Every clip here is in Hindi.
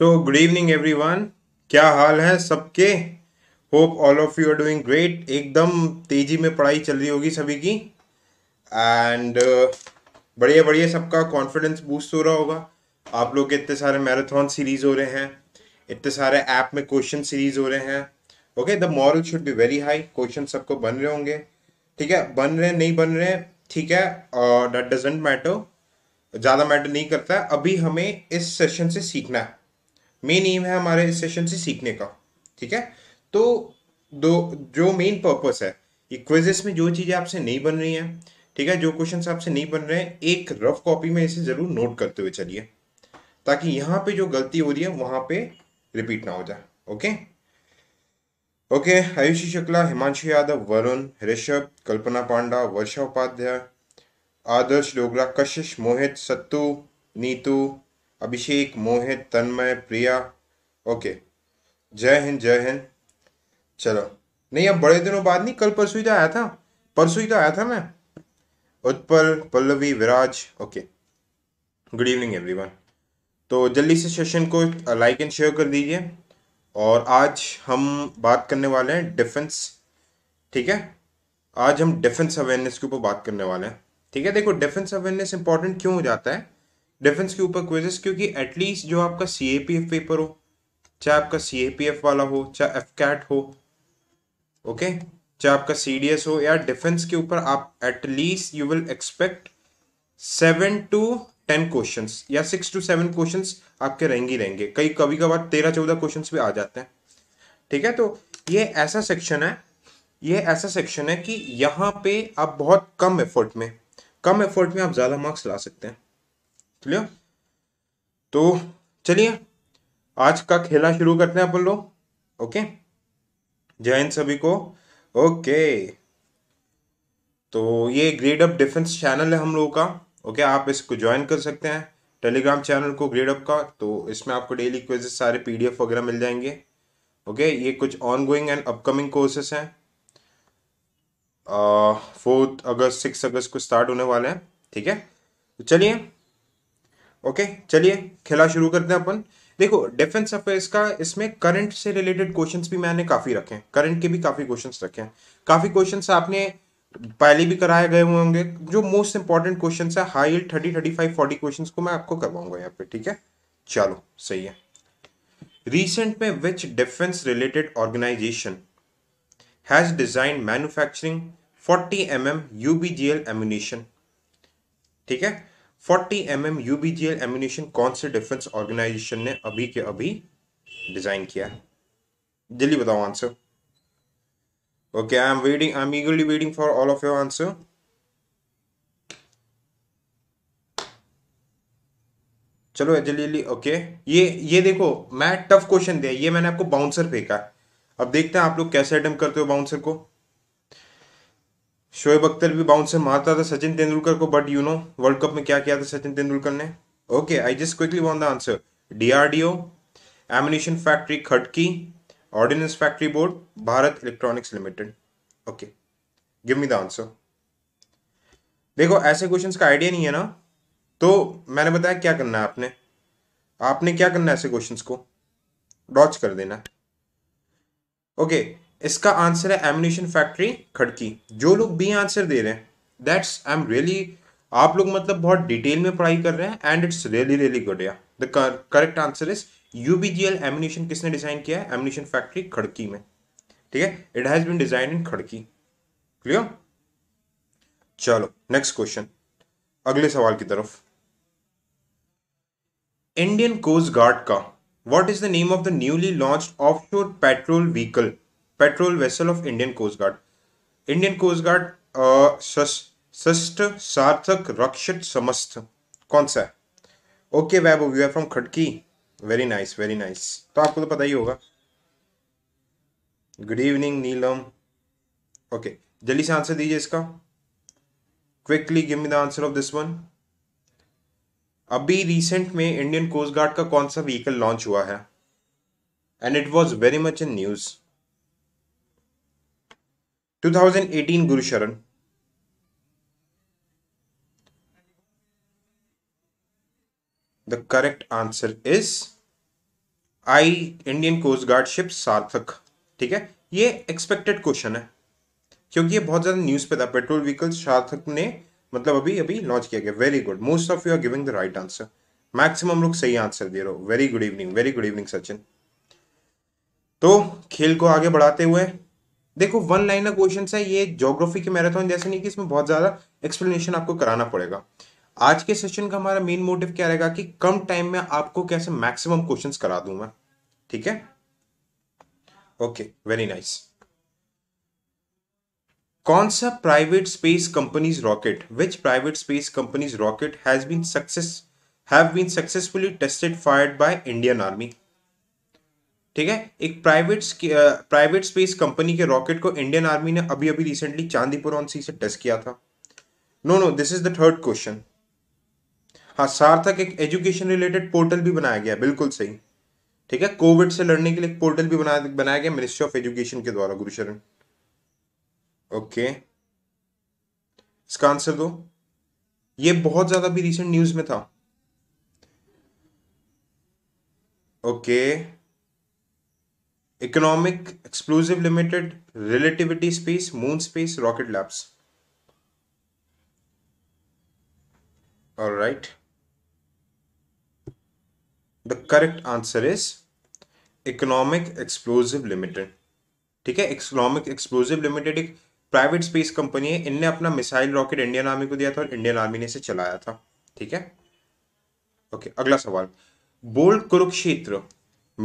तो गुड इवनिंग एवरीवन क्या हाल है सबके hope all of you are doing great एकदम तेज़ी में पढ़ाई चल रही होगी सभी की एंड uh, बढ़िया बढ़िया सबका कॉन्फिडेंस बूस्ट हो रहा होगा आप लोग के इतने सारे मैराथन सीरीज हो रहे हैं इतने सारे ऐप में क्वेश्चन सीरीज हो रहे हैं okay the moral should be very high question सबको बन रहे होंगे ठीक है बन रहे नहीं बन रहे ठीक है और डेट डजेंट मैटर ज़्यादा मैटर नहीं करता है अभी हमें इस सेशन से सीखना है मेन एम है हमारे इस सेशन से सीखने का ठीक है तो दो जो मेन पर्पस है इक्वेजेस में जो चीज़ें आपसे नहीं बन रही हैं ठीक है जो क्वेश्चन आपसे नहीं बन रहे हैं एक रफ कॉपी में इसे ज़रूर नोट करते हुए चलिए ताकि यहाँ पे जो गलती हो रही है वहां पे रिपीट ना हो जाए ओके ओके आयुषी शुक्ला हिमांशु यादव वरुण ऋषभ कल्पना पांडा वर्षा उपाध्याय आदर्श डोगरा कशिश मोहित सत्तू नीतू अभिषेक मोहित तन्मय प्रिया ओके जय हिंद जय हिंद चलो नहीं अब बड़े दिनों बाद नहीं कल परसों ही तो आया था परसों ही तो आया था मैं Utpal Pallavi Viraj okay good evening everyone तो जल्दी से सेशन को लाइक एंड शेयर कर दीजिए और आज हम बात करने वाले हैं डिफेंस ठीक है आज हम डिफेंस अवेयरनेस के ऊपर बात करने वाले हैं ठीक है देखो डिफेंस अवेयरनेस इंपॉर्टेंट क्यों हो जाता है डिफेंस के ऊपर क्विजेस क्योंकि एटलीस्ट जो आपका सी पेपर हो चाहे आपका सी वाला हो चाहे एफ कैट हो ओके चाहे आपका सी हो या डिफेंस के ऊपर आप at least you will expect seven to ten question या सिक्स टू सेवन क्वेश्चन आपके रहेंगे ही रहेंगे कई कभी कभार तेरह चौदह क्वेश्चन भी आ जाते हैं ठीक है तो ये ऐसा सेक्शन है ये ऐसा सेक्शन है कि यहाँ पे आप बहुत कम एफर्ट में कम एफर्ट में आप ज़्यादा मार्क्स ला सकते हैं क्लियर तो चलिए आज का खेला शुरू करते हैं अपन लोग ओके जय हिंद सभी को ओके तो ये ग्रेड अप डिफेंस चैनल है हम लोगों का ओके आप इसको ज्वाइन कर सकते हैं टेलीग्राम चैनल को ग्रेड अप का तो इसमें आपको डेली क्वेजेस सारे पीडीएफ वगैरह मिल जाएंगे ओके ये कुछ ongoing and upcoming courses हैं फोर्थ अगस्त सिक्स अगस्त को स्टार्ट होने वाले हैं ठीक है तो चलिए ओके चलिए खेला शुरू करते हैं अपन देखो डिफेंस अफेयर्स का इसमें करंट से रिलेटेड क्वेश्चंस भी मैंने काफ़ी रखे हैं करंट के भी काफ़ी क्वेश्चंस रखे हैं काफ़ी क्वेश्चंस आपने पहले भी कराए गए हुए होंगे जो मोस्ट इंपॉर्टेंट क्वेश्चंस है high thirty thirty five forty question को मैं आपको करवाऊंगा यहाँ पे ठीक है चलो सही है रिसेंट में which defence related organisation has design manufacturing forty M M ठीक है 40 M M U B G L ammunition कौन से डिफेंस ऑर्गेनाइजेशन ने अभी के अभी डिजाइन किया है जल्दी बताओ answer okay I am waiting I am eagerly waiting for all of your answer चलो जल्दी जल्दी ओके ये ये देखो मैं टफ क्वेश्चन दिया ये मैंने आपको बाउंसर फेंका अब देखते हैं आप लोग कैसे अटेम्प्ट करते हो बाउंसर को शोएब अख्तर भी बाउंस से मारता था सचिन तेंदुलकर को but you know world cup में क्या किया था सचिन तेंदुलकर ने okay I just quickly want the answer DRDO ammunition factory Khadki ordnance factory board Bharat electronics limited okay give me the answer देखो ऐसे क्वेश्चंस का आइडिया नहीं है ना तो मैंने बताया क्या करना है आपने आपने क्या करना है ऐसे क्वेश्चंस को डॉच कर देना ओके okay, इसका आंसर है एमिनेशन फैक्ट्री खड़की जो लोग बी आंसर दे रहे हैं दैट्स आई एम रियली आप लोग मतलब बहुत डिटेल में पढ़ाई कर रहे हैं and it's really really good या the correct answer is U B G L ammunition किसने डिजाइन किया है एमिनेशन फैक्ट्री खड़की में ठीक है it has been design in Khadki clear चलो नेक्स्ट क्वेश्चन अगले सवाल की तरफ इंडियन कोस्ट गार्ड का what is the name of the newly launch offshore patrol vehicle patrol vessel of Indian coast guard Indian coast guard Sarthak Rakshit समस्त कौन सा है okay Vaibhav you are from Khadki very nice very nice तो आपको तो पता ही होगा गुड इवनिंग नीलम ओके जल्दी से आंसर दीजिए इसका quickly give me the answer of this one अभी रिसेंट में इंडियन कोस्ट गार्ड का कौन सा व्हीकल लॉन्च हुआ है and it was very much in news 2018 Guru Sharan the correct answer is I Indian coast guard ship Sarthak ठीक है ये एक्सपेक्टेड क्वेश्चन है क्योंकि ये बहुत ज़्यादा न्यूज़ पे था पेट्रोल व्हीकल सार्थक ने मतलब अभी अभी लॉन्च किया गया very good most of you are giving the right answer maximum लोग सही आंसर दे रहे हो very good evening very good evening Sachin तो खेल को आगे बढ़ाते हुए देखो वन लाइनर क्वेश्चन है ये जोग्राफी के मैराथन जैसे नहीं कि इसमें बहुत ज़्यादा एक्सप्लेनेशन आपको कराना पड़ेगा आज के सेशन का हमारा मेन मोटिव क्या रहेगा कि कम टाइम में आपको कैसे मैक्सिमम क्वेश्चंस करा दूं मैं ठीक है ओके वेरी नाइस कौन सा private space companies rocket which private space companies rocket has been success have been successfully tested fired by Indian army ठीक है एक प्राइवेट प्राइवेट स्पेस कंपनी के रॉकेट को इंडियन आर्मी ने अभी अभी रिसेंटली चांदीपुर ऑन सी से टेस्ट किया था no no this is the third question हाँ सार्थक एक एजुकेशन रिलेटेड पोर्टल भी बनाया गया बिल्कुल सही ठीक है कोविड से लड़ने के लिए एक पोर्टल भी बनाया बनाया गया मिनिस्ट्री ऑफ एजुकेशन के द्वारा गुरुशरण ओके इसका आंसर दो ये बहुत ज्यादा भी रिसेंट न्यूज में था okay okay. Economic exclusive limited relativity space moon space rocket labs right the correct answer is economic explosive limited ठीक है इकोनॉमिक एक्सप्लोजिव लिमिटेड एक प्राइवेट स्पेस कंपनी है इनने अपना मिसाइल रॉकेट इंडियन आर्मी को दिया था और इंडियन आर्मी ने इसे चलाया था ठीक है ओके okay, अगला सवाल बोल्ड कुरुक्षेत्र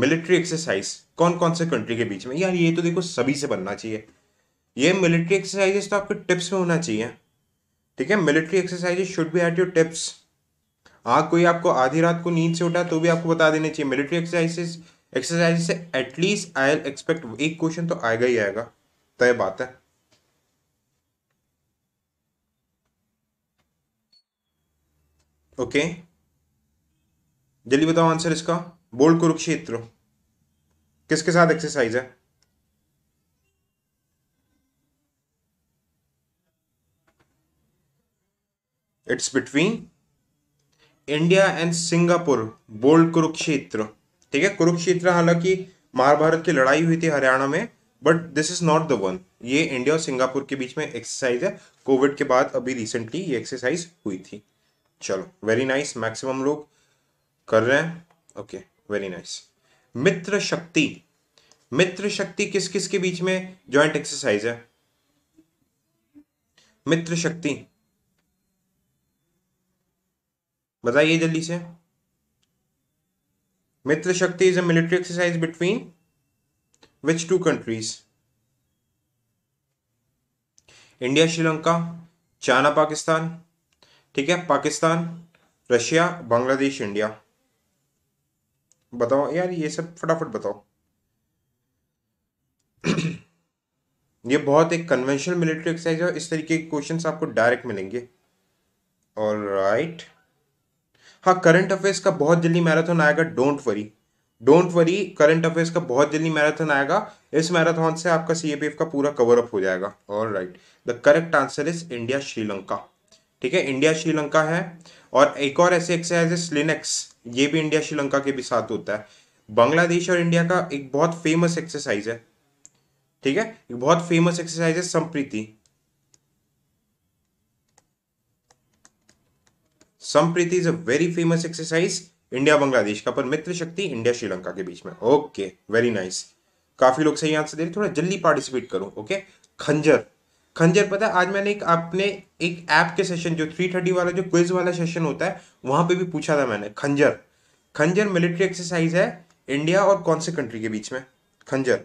मिलिट्री एक्सरसाइज कौन कौन से कंट्री के बीच में यार ये तो देखो सभी से बनना चाहिए ये मिलिट्री एक्सरसाइजेस तो आपके टिप्स में होना चाहिए ठीक है military exercises should be at your tips हाँ कोई आपको आधी रात को नींद से उठा तो भी आपको बता देने चाहिए मिलिट्री एक्सरसाइजेस एक्सरसाइज से एटलीस्ट आई एक्सपेक्ट एक क्वेश्चन तो आएगा ही आएगा तय तो बात है ओके okay. जल्दी बताओ आंसर इसका बोल कुरुक्षेत्र किसके साथ एक्सरसाइज है it's between India and Singapore bold Kurukshetra ठीक है कुरुक्षेत्र हालांकि महाभारत की लड़ाई हुई थी हरियाणा में but this is not the one ये इंडिया और सिंगापुर के बीच में एक्सरसाइज है कोविड के बाद अभी रिसेंटली ये एक्सरसाइज हुई थी चलो वेरी नाइस मैक्सिमम लोग कर रहे हैं okay okay. Very nice Mitra Shakti Mitra शक्ति किस किस के बीच में ज्वाइंट एक्सरसाइज है मित्र शक्ति बताइए जल्दी से Mitra Shakti is a military exercise between which two countries India Sri Lanka China Pakistan ठीक है पाकिस्तान रशिया बांग्लादेश इंडिया बताओ यार ये सब फटाफट बताओ ये बहुत एक कन्वेंशनल मिलिट्री एक्सरसाइज है इस तरीके के क्वेश्चन आपको डायरेक्ट मिलेंगे और राइट हाँ करंट अफेयर्स का बहुत जल्दी मैराथन आएगा don't worry don't worry current affairs का बहुत जल्दी मैराथन आएगा इस मैराथन से आपका सीएपीएफ का पूरा कवर अप हो जाएगा और right the correct answer is India Sri Lanka ठीक है इंडिया श्रीलंका है और एक और ऐसे एक्सरसाइज है स्लिनेक्स ये भी इंडिया श्रीलंका के भी साथ होता है बांग्लादेश और इंडिया का एक बहुत फेमस एक्सरसाइज है ठीक है एक बहुत फेमस एक्सरसाइज है Sampriti Sampriti is a very famous exercise India Bangladesh का पर मित्र शक्ति इंडिया श्रीलंका के बीच में ओके वेरी नाइस काफी लोग सही आंसर दे रहे थोड़ा जल्दी पार्टिसिपेट करो ओके खंजर खंजर पता है आज मैंने एक अपने एक ऐप के सेशन जो थ्री थर्टी वाला जो क्विज वाला सेशन होता है वहां पे भी पूछा था मैंने खंजर खंजर मिलिट्री एक्सरसाइज है इंडिया और कौन से कंट्री के बीच में खंजर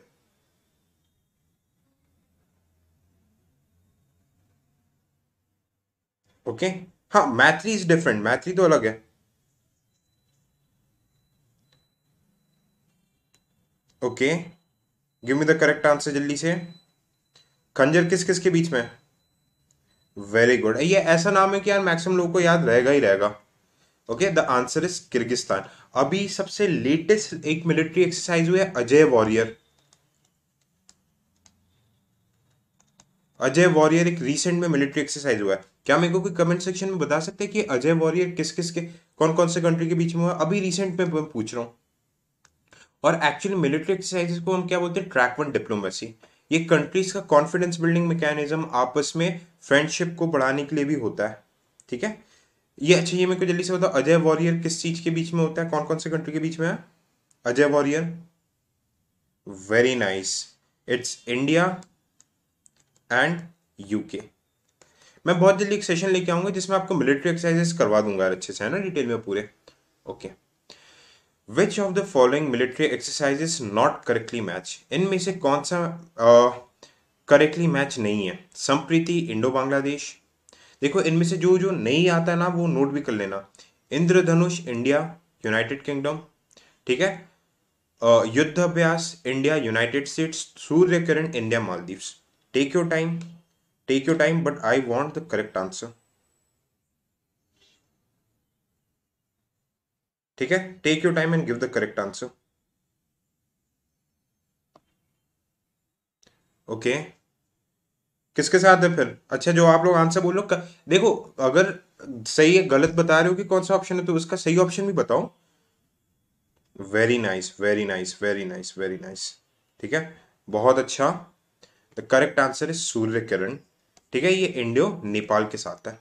ओके okay? हाँ मैथ्री इज डिफरेंट मैथ्री तो अलग है okay give me the correct answer जल्दी से खंजर किस किस के बीच में वेरी गुड ये ऐसा नाम है कि यार मैक्सिमम लोगों को याद रहेगा ही रहेगा okay the answer is Kyrgyzstan अभी सबसे लेटेस्ट एक मिलिट्री एक्सरसाइज हुई है अजय वॉरियर अजय वॉरियर एक रिसेंट में मिलिट्री एक्सरसाइज हुआ है क्या मेरे को कोई कमेंट सेक्शन में बता सकते हैं कि अजय वॉरियर किस किस के कौन कौन से कंट्री के बीच में हुआ अभी रिसेंट में पूछ रहा हूँ और एक्चुअली मिलिट्री एक्सरसाइज को हम क्या बोलते हैं ट्रैक वन डिप्लोमेसी ये कंट्रीज का कॉन्फिडेंस बिल्डिंग मैकेनिज्म आपस में फ्रेंडशिप को बढ़ाने के लिए भी होता है ठीक है ये अच्छा ये मेरे को जल्दी से बताओ अजय वॉरियर किस चीज के बीच में होता है कौन कौन से कंट्री के बीच में है Ajay warrior very nice it's India and UK मैं बहुत जल्दी एक सेशन लेके आऊंगा जिसमें आपको मिलिट्री एक्सरसाइजेस करवा दूंगा अच्छे से है ना डिटेल में पूरे okay okay. Which of the following military exercise not correctly match इनमें से कौन सा करेक्टली uh, मैच नहीं है संप्रीति इंडो बांग्लादेश देखो इनमें से जो जो नहीं आता है ना वो नोट भी कर लेना इंद्रधनुष इंडिया यूनाइटेड किंगडम ठीक है uh, Yudh Abhyas India United States Surya Kiran India Maldives take your time take your time but I want the correct answer ठीक है take you time and give the correct answer okay किसके साथ है फिर अच्छा जो आप लोग आंसर बोलो कर... देखो अगर सही है गलत बता रहे हो कि कौन सा ऑप्शन है तो उसका सही ऑप्शन भी बताओ very nice very nice very nice very nice ठीक है बहुत अच्छा the correct answer is Surya Kiran ठीक है ये इंडियो नेपाल के साथ है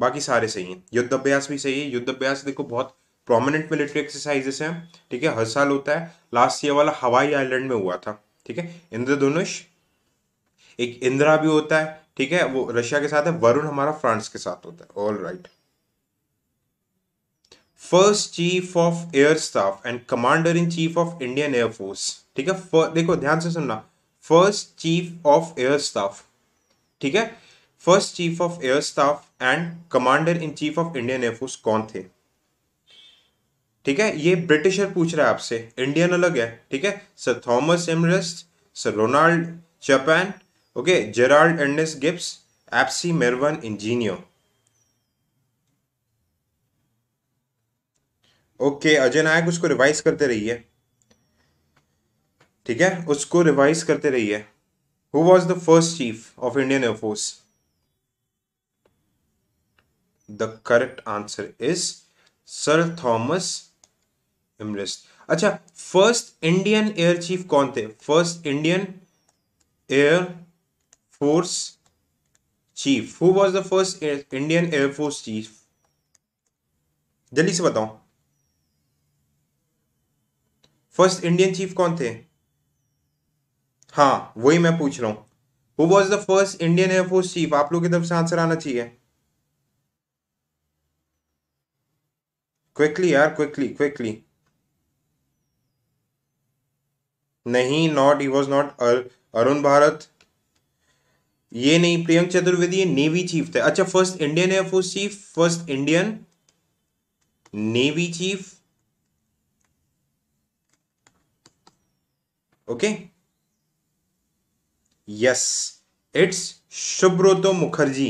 बाकी सारे सही हैं युद्ध अभ्यास भी सही है युद्ध अभ्यास देखो बहुत प्रोमिनेंट मिलिट्री एक्सरसाइजेस हैं ठीक है हर साल होता है लास्ट ईयर वाला हवाई आइलैंड में हुआ था ठीक है इंद्रधनुष एक इंदिरा भी होता है ठीक है वो रशिया के साथ है वरुण हमारा फ्रांस के साथ होता है all right first chief of air staff and commander in chief of Indian air force ठीक है देखो ध्यान से सुनना first chief of air staff ठीक है first chief of air staff and commander in chief of Indian air force कौन थे ठीक है ये ब्रिटिशर पूछ रहा है आपसे इंडियन अलग है ठीक है sir Thomas Elmhirst sir Ronald Japan okay Gerald एंडस गिप्स एप्सी मेरवन इंजीनियो ओके अजय नायक उसको रिवाइज करते रहिए ठीक है उसको रिवाइज करते रहिए who was the first chief of Indian air force the correct answer is sir Thomas Elmhirst अच्छा फर्स्ट इंडियन एयर चीफ कौन थे first Indian air force chief who was the first Indian air force chief जल्दी से बताओ फर्स्ट इंडियन चीफ कौन थे हाँ वही मैं पूछ रहा हूं who was the first Indian air force chief आप लोग की तरफ से आंसर आना चाहिए क्विकली यार क्विकली क्विकली नहीं not he was not Arun Bharat ये नहीं प्रियंक चतुर्वेदी नेवी चीफ थे अच्छा first Indian air force chief first Indian navy chief okay yes it's Subroto Mukherjee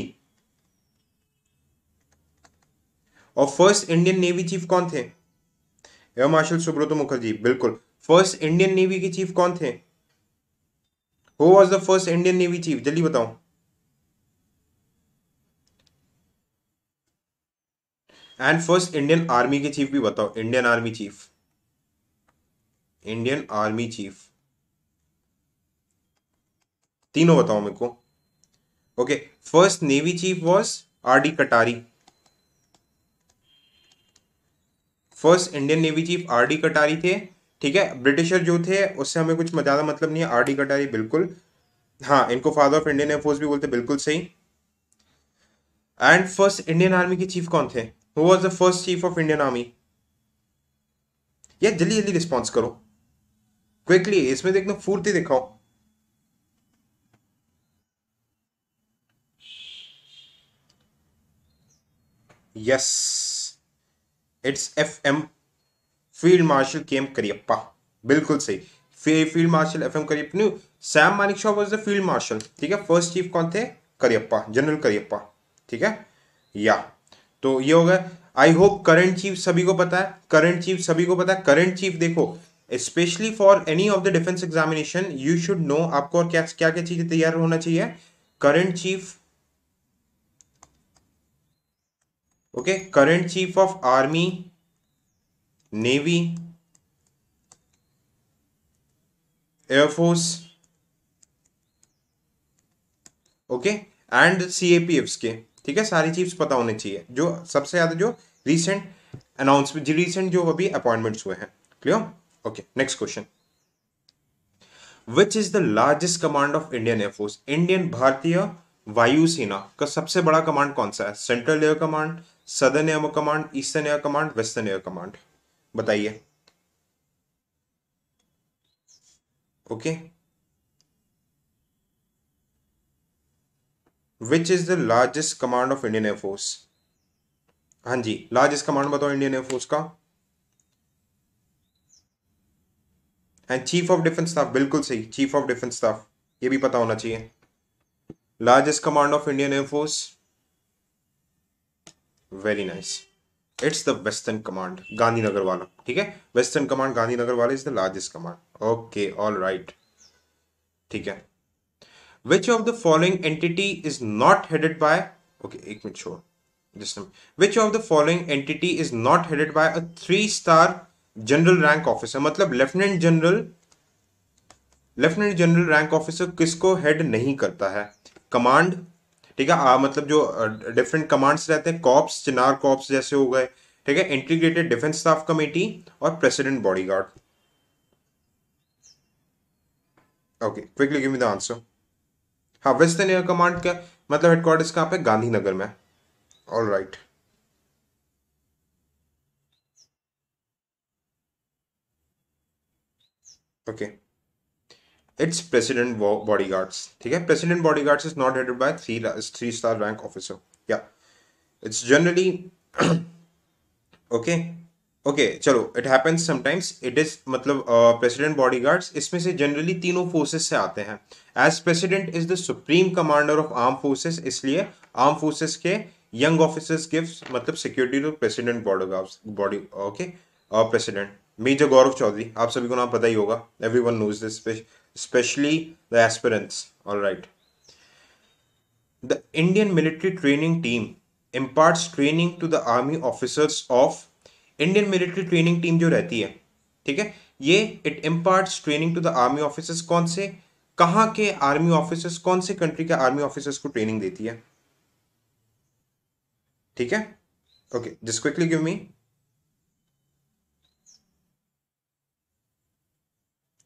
और फर्स्ट इंडियन नेवी चीफ कौन थे एयर मार्शल सुब्रतो मुखर्जी बिल्कुल फर्स्ट इंडियन नेवी के चीफ कौन थे who was the first Indian navy chief जल्दी बताओ एंड फर्स्ट इंडियन आर्मी के चीफ भी बताओ Indian army chief Indian army chief तीनों बताओ मेरे को okay first navy chief was R D Katari first Indian navy chief R D Katari थे ठीक है ब्रिटिशर जो थे उससे हमें कुछ ज़्यादा मतलब नहीं है आर डी कटारी बिल्कुल हाँ इनको फादर ऑफ इंडियन एयरफोर्स भी बोलते बिल्कुल सही एंड फर्स्ट इंडियन आर्मी के चीफ कौन थे who was the first chief of Indian army यार जल्दी जल्दी रिस्पॉन्स करो क्विकली इसमें देखना फूर्ती दिखाओ yes it's F M field marshal K M Cariappa बिल्कुल सही field marshal F M Cariappa Sam Manekshaw was the field marshal ठीक है फर्स्ट चीफ कौन थे करियप्पा जनरल करियप्पा ठीक है या तो ये हो गया आई होप करंट चीफ सभी को पता है करंट चीफ सभी को पता है करंट चीफ देखो specially for any of the defence examination you should know आपको और क्या क्या क्या चीजें तैयार होना चाहिए current chief okay current chief of army navy air force okay and C APF के ठीक है सारी चीज पता होनी चाहिए जो सबसे ज्यादा जो रिसेंट अनाउंसमेंट रिसेंट जो अभी अपॉइंटमेंट्स हुए हैं clear okay next question which is the largest command of Indian air force Indian भारतीय वायुसेना का सबसे बड़ा कमांड कौन सा है central air command southern air command eastern air command western air command बताइए okay which is the largest command of Indian air force हाँ जी लार्जेस्ट कमांड बताओ इंडियन एयरफोर्स का and chief of defence staff बिल्कुल सही चीफ ऑफ डिफेंस स्टाफ ये भी पता होना चाहिए largest command of Indian air force very nice it's the western command Gandhinagar वाला ठीक है वेस्टर्न कमांड गांधीनगर वाला is the largest command okay all right ठीक है which of the following entity is not headed by okay एक मिनट छोड़ just a which of the following entity is not headed by a three star general rank officer मतलब lieutenant general lieutenant general rank officer किसको हेड नहीं करता है कमांड ठीक है मतलब जो डिफरेंट कमांड्स रहते हैं कॉप्स चिनार कॉप्स जैसे हो गए ठीक है इंटीग्रेटेड डिफेंस स्टाफ कमेटी और president body guard okay quickly give me the answer हाँ वेस्टर्न एयर कमांड का मतलब हेडक्वार्टर्स कहाँ पे गांधीनगर में all right okay Okay. It's president body guards ठीक है president body guards is not headed by three three star rank officer या इट्स जनरली ओके ओके चलो it happens sometimes it is मतलब प्रेसिडेंट बॉडी गार्ड्स इसमें से जनरली तीनों फोर्सेस से आते हैं as president is the supreme commander of arm forces इसलिए आर्म फोर्सेस के यंग ऑफिसर्स गिव्स मतलब security to president body guards body okay president major Gaurav Chaudhary आप सभी को नाम पता ही होगा every one knows this especially the aspirants. All right. The Indian military training team imparts training to the army officers of Indian military training team जो रहती है ठीक है ये it imparts training to the army officers कौन से कहाँ के आर्मी ऑफिसर्स कौन से कंट्री के आर्मी ऑफिसर्स को ट्रेनिंग देती है ठीक है okay just quickly give me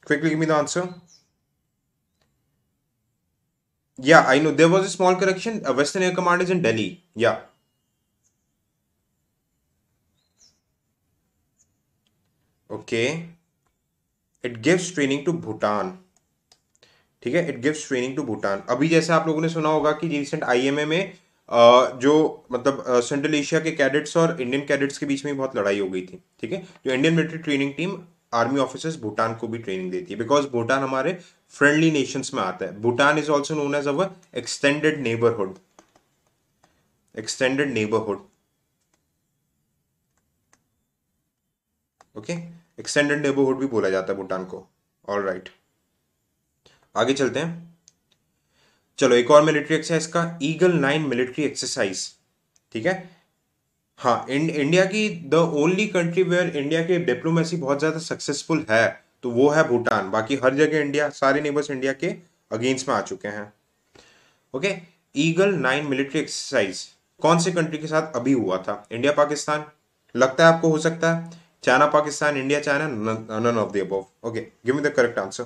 quickly give me the answer Yeah, I know. There was a small correction. Uh, Western Air Command is in Delhi. Yeah. Okay. It gives training to Bhutan. ठीक है it gives training to Bhutan अभी जैसे आप लोगों ने सुना होगा कि रिसेंट आईएमए में जो मतलब सेंट्रल एशिया के कैडेट्स और इंडियन कैडेट्स के बीच में बहुत लड़ाई हो गई थी ठीक है जो Indian military training team army officers Bhutan को भी ट्रेनिंग देती है बिकॉज भूटान हमारे फ्रेंडली नेशंस में आता है Bhutan is also known as our extended neighbourhood extended neighbourhood okay extended neighbourhood भी बोला जाता है भूटान को ऑल राइट right. आगे चलते हैं चलो एक और मिलिट्री एक्सरसाइज का ईगल नाइन मिलिट्री एक्सरसाइज ठीक है हाँ इंड, इंडिया की the only country where India की डिप्लोमेसी बहुत ज़्यादा सक्सेसफुल है तो वो है भूटान बाकी हर जगह इंडिया सारे नेबर्स इंडिया के अगेंस्ट में आ चुके हैं okay eagle nine military exercise कौन से कंट्री के साथ अभी हुआ था इंडिया पाकिस्तान लगता है आपको हो सकता है China Pakistan India China none of the above okay give me the correct answer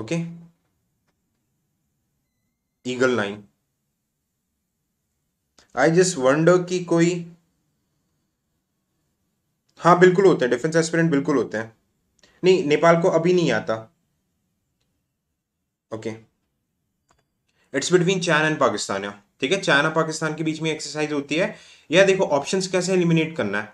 okay eagle nine I just wonder कि कोई हाँ बिल्कुल होते हैं डिफेंस एस्पिरेंट बिल्कुल होते हैं नहीं नेपाल को अभी नहीं आता okay it's between China and Pakistan ठीक है चाइना पाकिस्तान के बीच में एक्सरसाइज होती है यह देखो ऑप्शंस कैसे एलिमिनेट करना है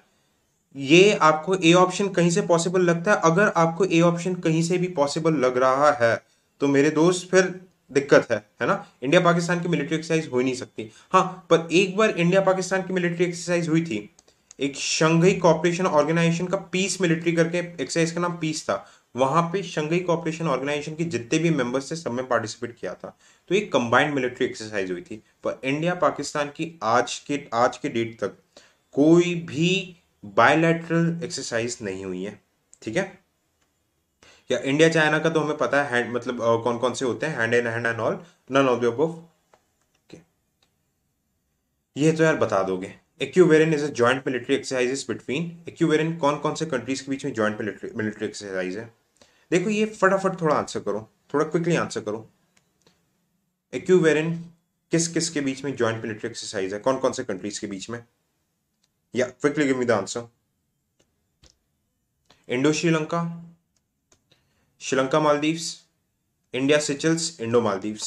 ये आपको ए ऑप्शन कहीं से पॉसिबल लगता है अगर आपको ए ऑप्शन कहीं से भी पॉसिबल लग रहा है तो मेरे दोस्त फिर दिक्कत है है ना इंडिया पाकिस्तान की मिलिट्री एक्सरसाइज हो ही नहीं सकती हाँ पर एक बार इंडिया पाकिस्तान की मिलिट्री एक्सरसाइज हुई थी एक शंघई कॉपरेशन ऑर्गेनाइजेशन का पीस मिलिट्री करके एक्सरसाइज का नाम पीस था वहां पे शंघई कॉपरेशन ऑर्गेनाइजेशन के जितने भी मेंबर्स थे सब में पार्टिसिपेट किया था तो एक कंबाइंड मिलिट्री एक्सरसाइज हुई थी पर इंडिया पाकिस्तान की आज के आज के डेट तक कोई भी बायोलैटरल एक्सरसाइज नहीं हुई है ठीक है या इंडिया चाइना का तो हमें पता है मतलब कौन कौन से होते हैं hand in hand and all none of okay ये तो यार बता दोगे Ekuverin is a joint military exercise between Ekuverin कौन कौन से कंट्रीज के बीच में ज्वाइंट मिलिट्री मिलिट्री एक्सरसाइज है देखो ये फटाफट थोड़ा आंसर करो थोड़ा क्विकली आंसर करो एक्यूवेरियन किस किस के बीच में ज्वाइंट मिलिट्री एक्सरसाइज है कौन कौन से कंट्रीज के बीच में या quickly give me the answer Indo Sri Lanka Sri Lanka Maldives India Seychelles Indo Maldives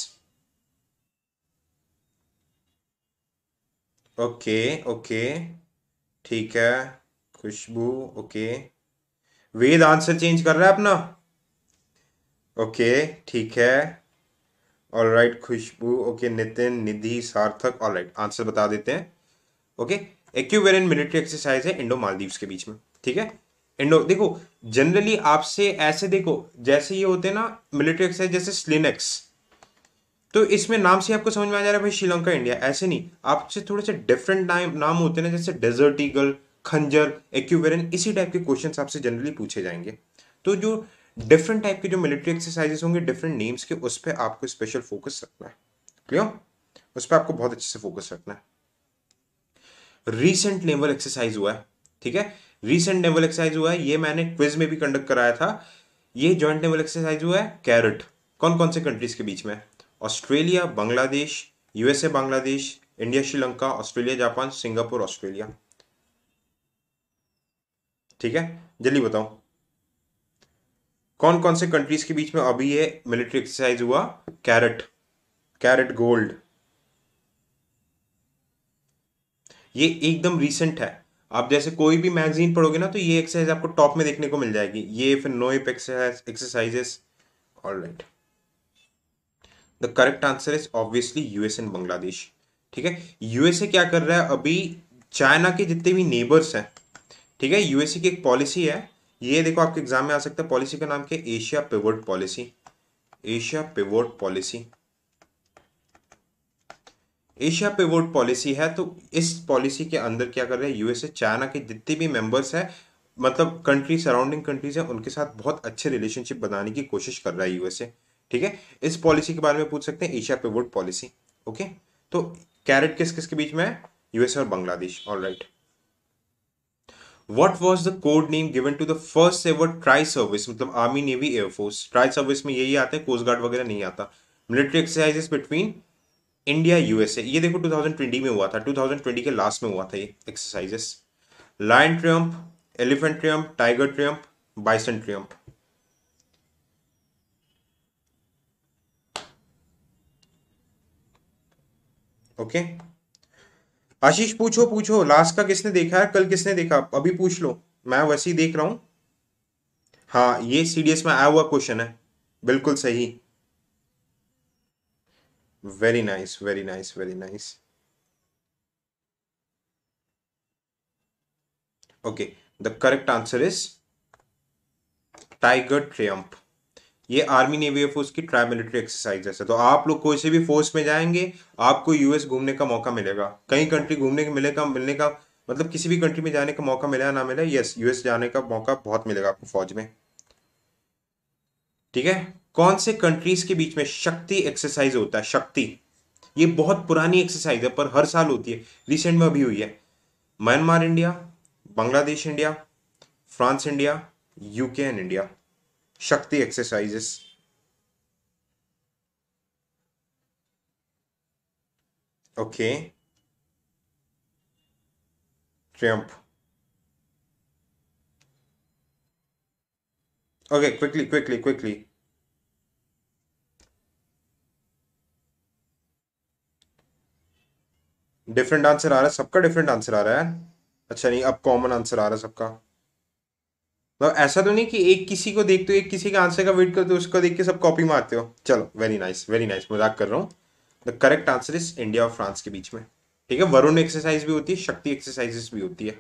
okay okay ठीक है Khushboo okay Ved answer change कर रहा है अपना ओके ठीक है all right Khushboo okay Nitin Nidhi Sarthak all right answer बता देते हैं ओके एक्यूवेरियन मिलिट्री एक्सरसाइज है इंडो मालदीव्स के बीच में ठीक है इंडो देखो जनरली आपसे ऐसे देखो जैसे ये होते हैं ना मिलिट्री एक्सरसाइज जैसे स्लिनेक्स तो इसमें नाम से आपको समझ में आ जा रहा है भाई श्रीलंका इंडिया ऐसे नहीं आपसे थोड़े से डिफरेंट नाम नाम होते हैं जैसे डेजर्ट ईगल खंजर एक्यूवेरन इसी टाइप के क्वेश्चन आपसे जनरली पूछे जाएंगे तो जो डिफरेंट टाइप के जो मिलिट्री एक्सरसाइजेस होंगे डिफरेंट नेम्स के उस पर आपको स्पेशल फोकस रखना है क्लियर उस पर आपको बहुत अच्छे से फोकस रखना है रिसेंट लेवल एक्सरसाइज हुआ है ठीक है रिसेंट नेवल एक्सरसाइज हुआ है ये मैंने क्विज में भी कंडक्ट कराया था ये जॉइंट नेवल एक्सरसाइज हुआ है कैरट कौन कौन से कंट्रीज के बीच में Australia Bangladesh USA Bangladesh India Sri Lanka Australia Japan Singapore Australia ठीक है जल्दी बताओ कौन कौन से कंट्रीज के बीच में अभी ये मिलिट्री एक्सरसाइज हुआ कैरेट कैरेट गोल्ड ये एकदम रीसेंट है आप जैसे कोई भी मैगजीन पढ़ोगे ना तो ये एक्सरसाइज आपको टॉप में देखने को मिल जाएगी ये फिर नो इप exercises all right the correct answer is obviously US and Bangladesh ठीक है यूएसए क्या कर रहा है अभी चाइना के जितने भी नेबर्स हैं ठीक है यूएसए की एक पॉलिसी है ये देखो आपके एग्जाम में आ सकता है पॉलिसी का नाम क्या है Asia pivot policy Asia pivot policy Asia pivot policy है तो इस पॉलिसी के अंदर क्या कर रहे हैं यूएसए चाइना के जितने भी मेंबर्स हैं मतलब कंट्री सराउंडिंग कंट्रीज हैं उनके साथ बहुत अच्छे रिलेशनशिप बनाने की कोशिश कर रहा है यूएसए ठीक है इस पॉलिसी के बारे में पूछ सकते हैं Asia pivot policy okay तो कैरेट किस किस के बीच में है यूएसए और Bangladesh all right what was the code name given to the first ever tri service मतलब army navy air force tri service में यही आता है कोस्ट गार्ड वगैरह नहीं आता military exercises between India USA ये देखो 2020 में हुआ था 2020 के लास्ट में हुआ था ये exercises lion triumph elephant triumph tiger triumph bison triumph okay Ashish पूछो पूछो लास्ट का किसने देखा है कल किसने देखा अभी पूछ लो मैं वैसे ही देख रहा हूं हाँ ये सीडीएस में आया हुआ क्वेश्चन है बिल्कुल सही very nice very nice very nice okay the correct answer is tiger triumph ये आर्मी नेवी एफ की ट्राई मिलिट्री एक्सरसाइज है तो आप लोग कोई से भी फोर्स में जाएंगे आपको यूएस घूमने का मौका मिलेगा कई कंट्री घूमने का मिलेगा मिलने का मतलब किसी भी कंट्री में जाने का मौका मिला ना मिला यस यूएस जाने का मौका बहुत मिलेगा आपको फौज में ठीक है कौन से कंट्रीज के बीच में शक्ति एक्सरसाइज होता है शक्ति ये बहुत पुरानी एक्सरसाइज है पर हर साल होती है रिसेंट में अभी हुई है Myanmar India Bangladesh India France India UK and India Shakti exercises okay Trump okay quickly quickly quickly different answer आ रहा है सबका डिफरेंट आंसर आ रहा है अच्छा नहीं अब कॉमन आंसर आ रहा है सबका मतलब ऐसा तो नहीं कि एक किसी को देखते हो एक किसी के आंसर का वेट करते हो उसको देख के सब कॉपी मारते हो चलो वेरी नाइस वेरी नाइस मजाक कर रहा हूँ the correct answer is India और फ्रांस के बीच में ठीक है वरुण एक्सरसाइज भी होती है शक्ति एक्सरसाइजेस भी होती है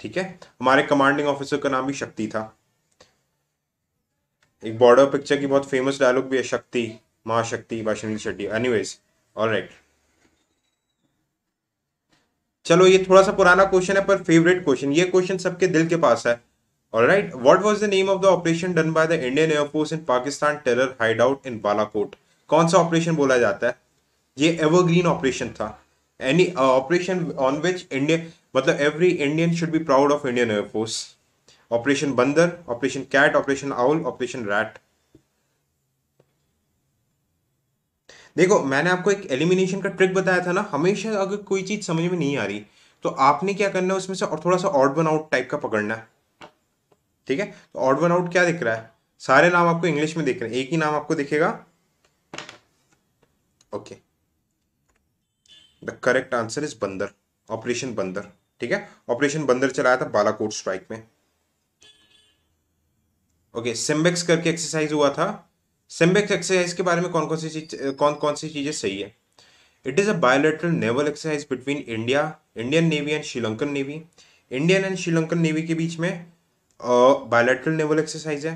ठीक है हमारे कमांडिंग ऑफिसर का नाम भी शक्ति था एक बॉर्डर पिक्चर की बहुत फेमस डायलॉग भी है शक्ति महाशक्ति वाशिनी शेट्टी ऑल राइट चलो ये थोड़ा सा पुराना क्वेश्चन है पर फेवरेट क्वेश्चन ये क्वेश्चन सबके दिल के पास है All right what was the name of the operation done by the Indian Air Force in Pakistan terror hideout in कौन सा ऑपरेशन बोला जाता है ये एवरग्रीन ऑपरेशन था any operation on which India मतलब every Indian should be proud of Indian air force operation Bandar operation cat operation owl operation rat देखो मैंने आपको एक एलिमिनेशन का ट्रिक बताया था ना हमेशा अगर कोई चीज़ समझ में नहीं आ रही तो आपने क्या करना है उसमें से और थोड़ा सा ऑड वन आउट टाइप का पकड़ना है ठीक है तो ऑड वन आउट क्या दिख रहा है सारे नाम आपको इंग्लिश में दिख रहे हैं एक ही नाम आपको दिखेगा okay the correct answer is Bandar operation Bandar ठीक है ऑपरेशन बंदर चलाया था बालाकोट स्ट्राइक में ओके सिम्बेक्स करके एक्सरसाइज हुआ था सेम्बेक्स एक्सरसाइज के बारे में कौन कौन सी चीज कौन कौन सी चीज़ें सही है it is a bilateral naval exercise between India Indian navy and Sri Lankan navy Indian and Sri Lankan navy के बीच में बायोलेट्रल नेवल एक्सरसाइज है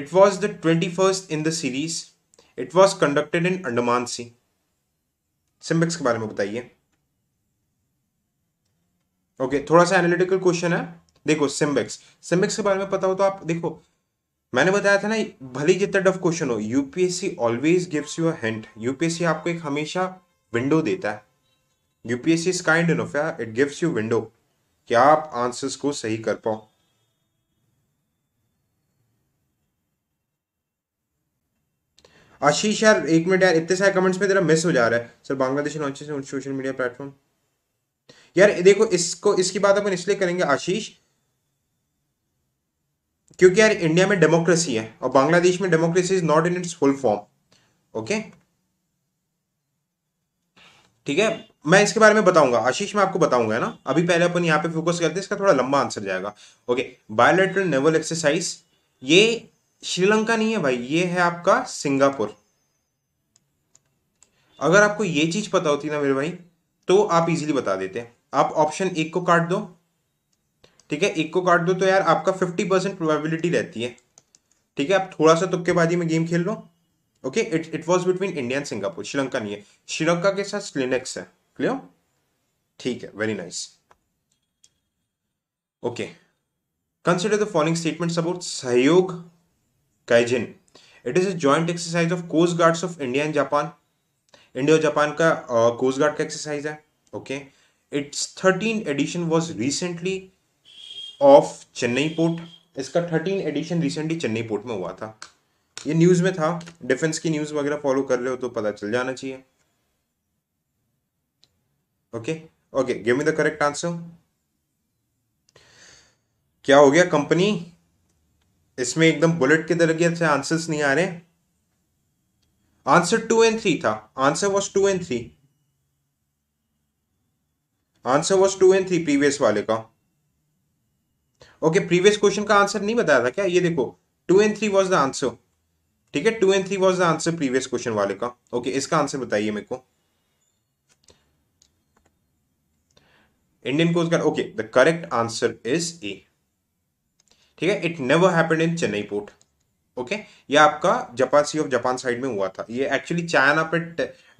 it was the twenty first in the series it was conducted in Andaman sea Simbex के बारे में बताइए ओके okay, थोड़ा सा एनालिटिकल क्वेश्चन है देखो सिम्बेक्स सिम्बेक्स के बारे में पता हो तो आप देखो मैंने बताया था ना भले जितना टफ क्वेश्चन हो UPSC always gives you hint UPSC आपको एक हमेशा विंडो देता है UPSC is kind enough it gives you window कि आप आंसर्स को सही कर पाओ आशीष यार एक मिनट यार इतने सारे कमेंट्स में तेरा मिस हो जा रहा है sir Bangladesh launches social media platform यार देखो इसको इसकी बात अपन इसलिए करेंगे आशीष क्योंकि यार इंडिया में डेमोक्रेसी है और बांग्लादेश में democracy is not in its full form okay ठीक है मैं इसके बारे में बताऊंगा आशीष मैं आपको बताऊंगा ना अभी पहले अपन यहाँ पे फोकस करते हैं इसका थोड़ा लंबा आंसर जाएगा ओके बायोलेट्रल नेवल एक्सरसाइज ये श्रीलंका नहीं है भाई ये है आपका सिंगापुर अगर आपको ये चीज पता होती ना मेरे भाई तो आप इजीली बता देते आप ऑप्शन एक को काट दो ठीक है एक को काट दो तो यार आपका फिफ्टी परसेंट प्रोबेबिलिटी रहती है ठीक है आप थोड़ा सा तुक्केबाजी में गेम खेल लो okay it it was between India and Singapore Sri Lanka नहीं है श्रीलंका के साथ स्लिनेक्स है क्लियर ठीक है very nice okay consider the following statement about Sahyog Kaijin it is a joint exercise of coast guards of India and Japan India और जापान का कोस्ट uh, गार्ड का एक्सरसाइज है okay it's thirteen edition was recently off Chennai port इसका thirteen edition recently Chennai port में हुआ था ये न्यूज़ में था डिफेंस की न्यूज़ वगैरह फॉलो कर रहे हो तो पता चल जाना चाहिए okay okay give me the correct answer क्या हो गया कंपनी इसमें एकदम बुलेट के तरह के आंसर्स नहीं आ रहे आंसर टू एंड थ्री था answer was two and three answer was two and three previous वाले का ओके प्रीवियस क्वेश्चन का आंसर नहीं बताया था क्या ये देखो two and three was the answer ठीक है two and three was the answer previous question वाले का ओके okay, इसका आंसर बताइए मेरे को Indian coast guard okay the correct answer is A ठीक है it never happened in Chennai port okay ये आपका Japan sea of Japan side में हुआ था ये एक्चुअली चाइना पे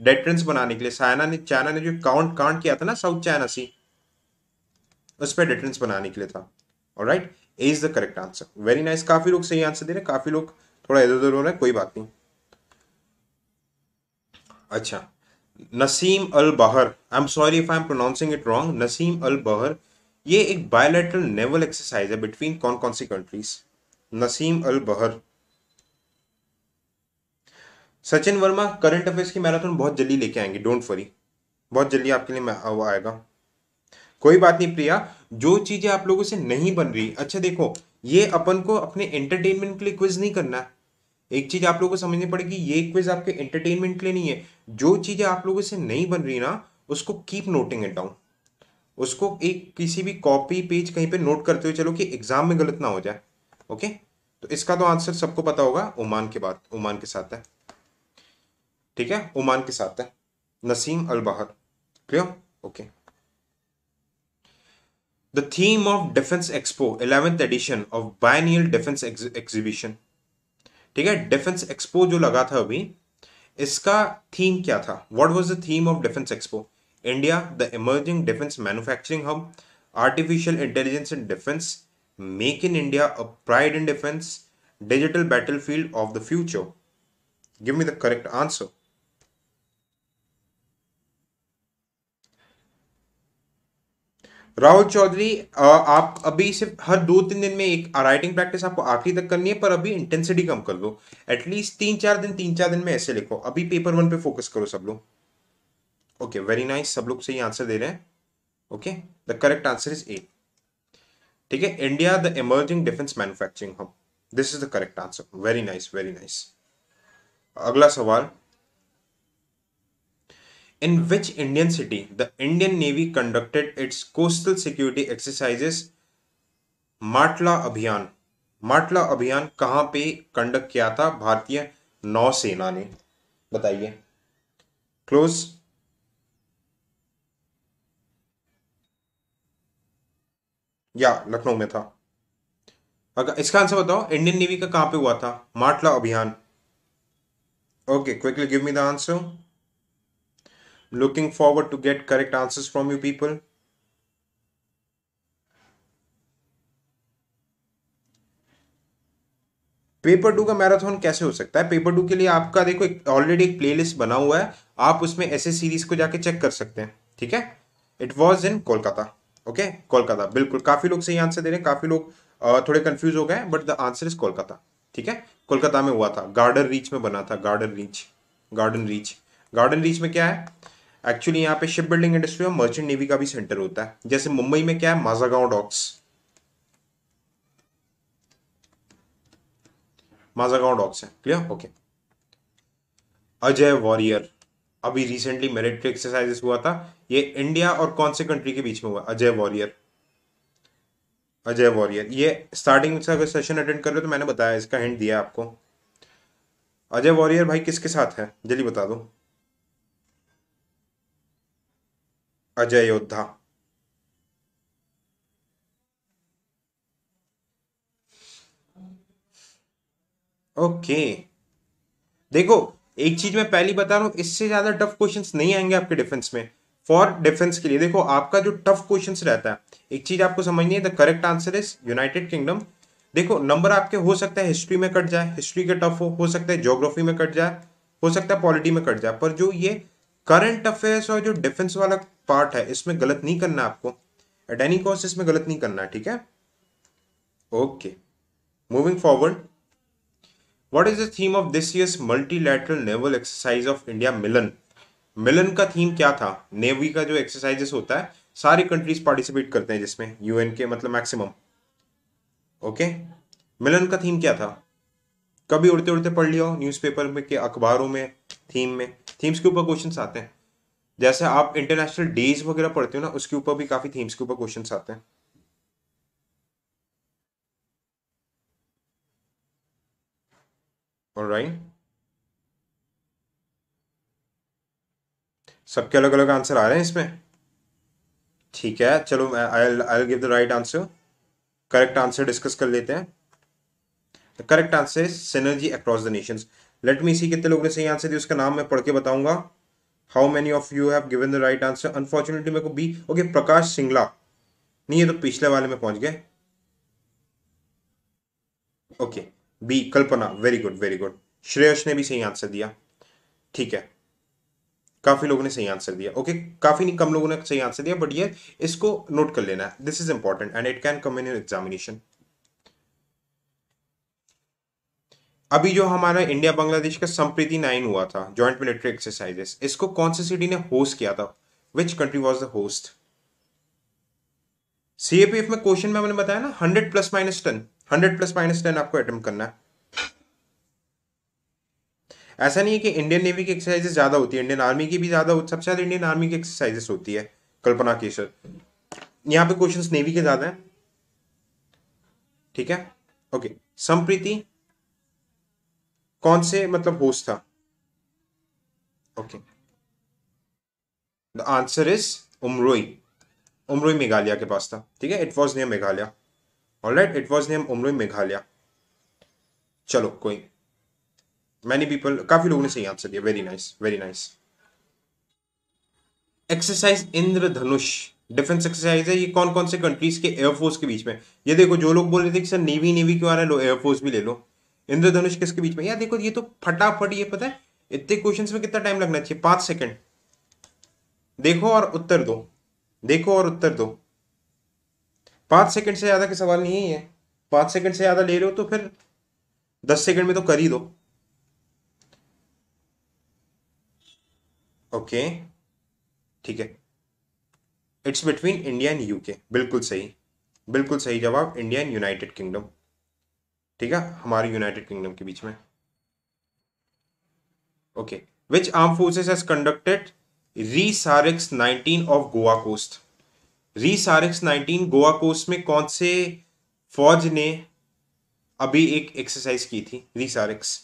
डेटरेंस बनाने के लिए चाइना ने चाइना ने जो काउंट काउंट किया था ना साउथ चाइना सी उस पर डेटरेंस बनाने के लिए था और right A is the correct answer very nice काफी लोग सही आंसर दे रहे हैं काफी लोग थोड़ा इधर उधर हो रहे हैं कोई बात नहीं अच्छा Naseem Al Bahr I am sorry if I am pronouncing it wrong Naseem Al Bahr ये एक बायोलेटरल नेवल एक्सरसाइज है बिटवीन कौन कौन सी countries Naseem Al Bahr Sachin Verma current affairs की मैराथन बहुत जल्दी लेके आएंगे डोंट वरी बहुत जल्दी आपके लिए आएगा कोई बात नहीं प्रिया जो चीज़ें आप लोगों से नहीं बन रही अच्छा देखो ये अपन को अपने एंटरटेनमेंट के लिए क्विज नहीं करना है एक चीज़ आप लोगों को समझनी पड़ेगी ये क्विज आपके एंटरटेनमेंट के लिए नहीं है जो चीज़ें आप लोगों से नहीं बन रही ना उसको कीप नोटिंग इट डाउन उसको एक किसी भी कॉपी पेज कहीं पे नोट करते हुए चलो कि एग्जाम में गलत ना हो जाए ओके तो इसका तो आंसर सबको पता होगा ओमान के बाद ओमान के साथ है ठीक है ओमान के साथ है Naseem Al Bahr clear okay the theme of defense expo 11th edition of biennial defense exhibition ठीक है defense expo जो लगा था अभी इसका थीम क्या था what was the theme of defense expo india the emerging defense manufacturing hub artificial intelligence and defense making india a pride in defense digital battlefield of the future give me the correct answer Rahul Chaudhary आप अभी सिर्फ हर दो तीन दिन में एक राइटिंग प्रैक्टिस आपको आखिरी तक करनी है पर अभी इंटेंसिटी कम कर दो एटलीस्ट तीन चार दिन तीन चार दिन में ऐसे लिखो अभी पेपर वन पे फोकस करो सब लोग ओके वेरी नाइस सब लोग सही आंसर दे रहे हैं okay the correct answer is A ठीक है India the emerging defence manufacturing hub this is the correct answer very nice very nice अगला सवाल in which Indian city the Indian navy conducted its coastal security exercises Matla Abhiyan Matla अभियान कहां पे कंडक्ट किया था भारतीय नौसेना ने बताइए क्लोज या लखनऊ में था अगर इसका आंसर बताओ इंडियन नेवी का कहां पे हुआ था Matla Abhiyan okay quickly give me the answer looking forward to get correct answers from you people. Paper two का मैराथन कैसे हो सकता है पेपर टू के लिए आपका देखो एक ऑलरेडी एक प्लेलिस्ट बना हुआ है आप उसमें ऐसे सीरीज को जाके चेक कर सकते हैं ठीक है it was in Kolkata okay Kolkata बिल्कुल काफी लोग सही आंसर दे रहे हैं काफी लोग थोड़े कंफ्यूज हो गए but the answer is Kolkata ठीक है कोलकाता में हुआ था गार्डन रीच में बना था garden reach garden reach garden reach में क्या है एक्चुअली यहाँ पे शिप बिल्डिंग इंडस्ट्री और मर्चेंट नेवी का भी सेंटर होता है जैसे मुंबई में क्या है माजागांव डॉक्स माजागांव डॉक्स है क्लियर ओके अजय वॉरियर अभी रिसेंटली मिलिट्री एक्सरसाइजेस हुआ था ये इंडिया और कौन से कंट्री के बीच में हुआ अजय वॉरियर अजय वॉरियर ये स्टार्टिंग से अगर सेशन अटेंड कर रहे हो तो मैंने बताया इसका हिंट दिया आपको अजय वॉरियर भाई किसके साथ है जल्दी बता दो अजय योद्धा ओके देखो एक चीज मैं पहली बता रहा हूं इससे ज्यादा टफ क्वेश्चंस नहीं आएंगे आपके डिफेंस में फॉर डिफेंस के लिए देखो आपका जो टफ क्वेश्चंस रहता है एक चीज आपको समझनी है the correct answer is United Kingdom देखो नंबर आपके हो सकता है हिस्ट्री में कट जाए हिस्ट्री के टफ हो हो सकता है ज्योग्राफी में कट जाए हो सकता है पॉलिटी में कट जाए पर जो ये करंट अफेयर्स और जो डिफेंस वाला पार्ट है इसमें गलत नहीं करना आपको एडेनिकोस इसमें गलत नहीं करना ठीक है okay moving forward what is the theme of this year multilateral naval exercise of India Milan Milan का थीम क्या था नेवी का जो एक्सरसाइजेस होता है सारी कंट्रीज पार्टिसिपेट करते हैं जिसमें यूएन के मतलब मैक्सिमम ओके मिलन का थीम क्या था कभी उड़ते उड़ते पढ़ लिया हो न्यूज़पेपर में के अखबारों में थीम में थीम्स के ऊपर क्वेश्चंस आते हैं जैसे आप इंटरनेशनल डेज वगैरह पढ़ते हो ना उसके ऊपर भी काफी थीम्स के ऊपर क्वेश्चन आते हैं राइट सबके अलग अलग आंसर आ रहे हैं इसमें ठीक है चलो I I give the right answer correct answer discuss कर लेते हैं the correct answer synergy across the nations let me see कितने लोगों ने सही आंसर दिया उसका नाम मैं पढ़ के बताऊंगा how many of you have given the right answer unfortunately मेरे को B okay okay, Prakash Singla नहीं ये तो पिछले वाले में पहुंच गए okay B Kalpana very good very good Shreyas ने भी सही आंसर दिया ठीक है काफी लोगों ने सही आंसर दिया ओके okay, काफी नहीं कम लोगों ने सही आंसर दिया बट ये इसको नोट कर लेना है this is important and it can come in examination अभी जो हमारा इंडिया बांग्लादेश का संप्रीति नाइन हुआ था जॉइंट मिलिट्री एक्सरसाइजेस इसको कौन सी सिटी ने होस्ट किया था which country was the host CAPF में क्वेश्चन में मैंने बताया ना hundred plus minus ten hundred plus minus ten आपको अटेम्प करना है ऐसा नहीं है कि इंडियन नेवी की एक्सरसाइजेस ज्यादा होती है इंडियन आर्मी की भी ज्यादा होती सबसे ज्यादा इंडियन आर्मी की एक्सरसाइजेस होती है कल्पना केसर यहां पे क्वेश्चंस नेवी के ज्यादा हैं ठीक है ओके संप्रीति कौन से मतलब होस्ट था okay the answer is Umroi Umroi Meghalaya के पास था ठीक है it was name Meghalaya right it was name Umroi Meghalaya चलो कोई मैनी पीपल काफी लोगों ने सही आंसर दिया very nice very nice exercise Indradhanush defence exercise है ये कौन कौन से कंट्रीज के एयरफोर्स के बीच में ये देखो जो लोग बोल रहे थे कि सर नेवी नेवी क्यों आ रहा है लो एयरफोर्स भी ले लो इंद्रधनुष किसके बीच में यार देखो ये तो फटाफट ये पता है इतने क्वेश्चन में कितना टाइम लगना चाहिए पांच सेकेंड देखो और उत्तर दो देखो और उत्तर दो पांच सेकंड से ज्यादा के सवाल नहीं है पांच सेकंड से ज्यादा ले रहे हो तो फिर दस सेकंड में तो कर ही दो ओके ठीक है it's between India and UK बिल्कुल सही बिल्कुल सही जवाब इंडिया एंड यूनाइटेड किंगडम ठीक है हमारे यूनाइटेड किंगडम के बीच में okay which arm forces has conducted SAREX 19 of Goa coast SAREX 19 Goa coast में कौन से फौज ने अभी एक एक्सरसाइज की थी SAREX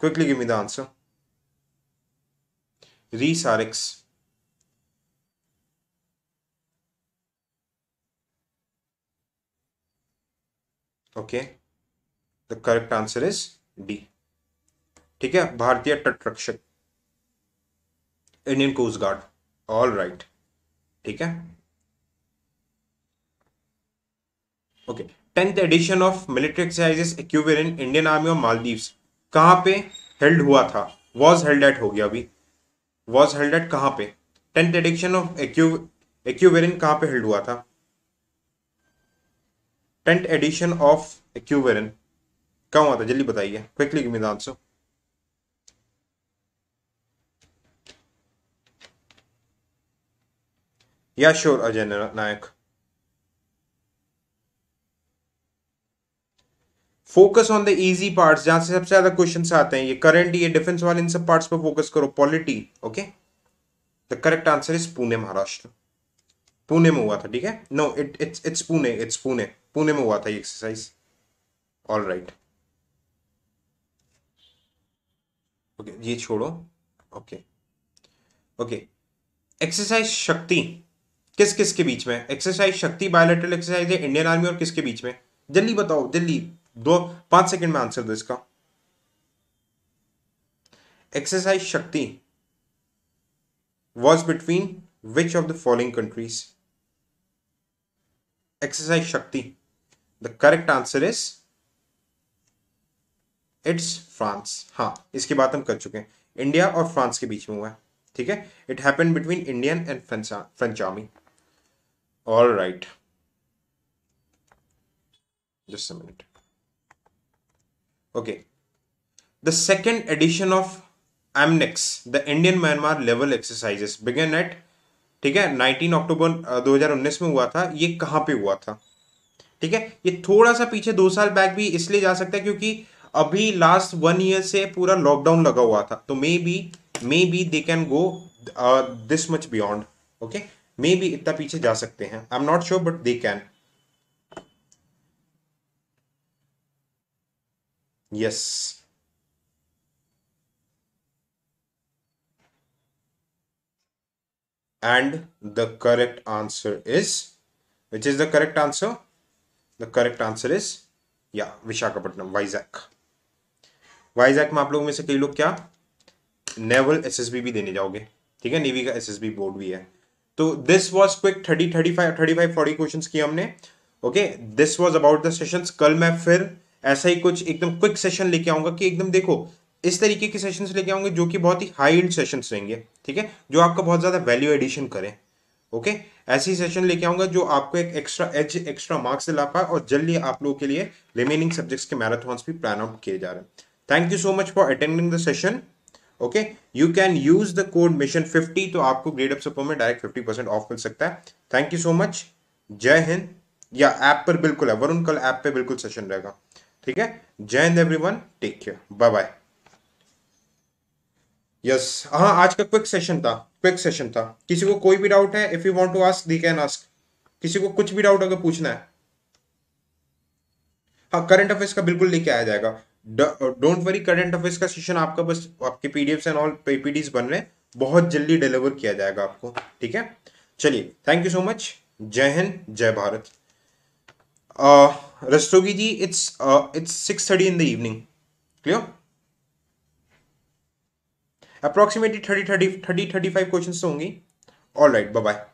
quickly give me the answer SAREX okay correct answer is D ठीक है भारतीय तटरक्षक Indian coast guard all right ठीक है okay tenth edition of military exercises in Indian army of Maldives कहां पे हेल्ड हुआ था वॉज हेल्ड एट हो गया अभी वॉज हेल्ड एट कहां पे टेंथ एडिशन ऑफ इन कहां पे हेल्ड हुआ था टेंथ एडिशन ऑफ इन क्या हुआ था जल्दी बताइए quickly give me the answer या sure Ajay Nayak focus on the easy parts जहां से सबसे ज्यादा क्वेश्चन आते हैं ये करंट ये डिफेंस वाले इन सब पार्ट्स पर फोकस करो polity okay the correct answer is Pune Maharashtra Pune में हुआ था ठीक है no it it's it's Pune it's Pune Pune में हुआ था ये एक्सरसाइज ऑल राइट ओके ये छोड़ो ओके ओके एक्सरसाइज शक्ति किस किस के बीच में एक्सरसाइज शक्ति बायोलेटरल एक्सरसाइज है इंडियन आर्मी और किसके बीच में जल्दी बताओ जल्दी दो पांच सेकंड में आंसर दो इसका exercise Shakti was between which of the following countries exercise Shakti the correct answer is it's France हाँ इसकी बात हम कर चुके हैं इंडिया और फ्रांस के बीच में हुआ है ठीक है it happen between Indian and French army all right just minute okay the second edition of IMNEX the Indian Myanmar level exercises began at ठीक है 19 अक्टूबर 2019 में हुआ था ये कहां पे हुआ था ठीक है ये थोड़ा सा पीछे दो साल बैक भी इसलिए जा सकता है क्योंकि अभी लास्ट वन ईयर से पूरा लॉकडाउन लगा हुआ था तो maybe maybe they can go this much beyond okay maybe इतना पीछे जा सकते हैं I am not sure but they can yes and the correct answer is which is the correct answer the correct answer is yeah vishakhapatnam vizag Vizag में आप लोगों में से कई लोग क्या नेवल एसएसबी भी देने जाओगे ठीक है नेवी का एसएसबी बोर्ड भी है तो this was quick thirty thirty five thirty five forty question किए हमने okay this was about the session कल मैं फिर ऐसा ही कुछ एकदम क्विक सेशन लेके आऊंगा कि एकदम देखो इस तरीके के सेशन लेके आऊंगे जो कि बहुत ही हाई एंड सेशन रहेंगे ठीक है जो आपका बहुत ज़्यादा वैल्यू एडिशन करें ओके ऐसे ही सेशन लेके आऊंगा जो आपको एक एक्स्ट्रा एज एक्स्ट्रा मार्क्स दिला पाए और जल्दी आप लोगों के लिए रिमेनिंग सब्जेक्ट्स के मैराथॉन्स भी प्लान आउट किए जा रहे हैं thank you so much for attending the session okay you can use the code mission fifty तो आपको ग्रेड अप सपोर्ट में डायरेक्ट फिफ्टी परसेंट ऑफ मिल सकता है थैंक यू सो मच जय हिंद या ऐप पर बिल्कुल है वरुण कल ऐप पे बिल्कुल सेशन रहेगा ठीक है जय हिंद everyone take care bye bye yes हाँ आज का क्विक सेशन था क्विक सेशन था किसी को कोई भी डाउट है if you want to ask the can ask किसी को कुछ भी डाउट अगर पूछना है हाँ करंट अफेयर्स का बिल्कुल लेके आया जाएगा डोंट वरी करेंट अफेयर्स का सेशन आपका बस आपके पीडीएफ एंड ऑल पीपीडीज बन रहे हैं बहुत जल्दी डिलीवर किया जाएगा आपको ठीक है चलिए थैंक यू सो मच जय हिंद जय भारत Rastogi ji it's it's six thirty in the evening clear approximately thirty thirty thirty thirty five question होंगी ऑल राइट बाय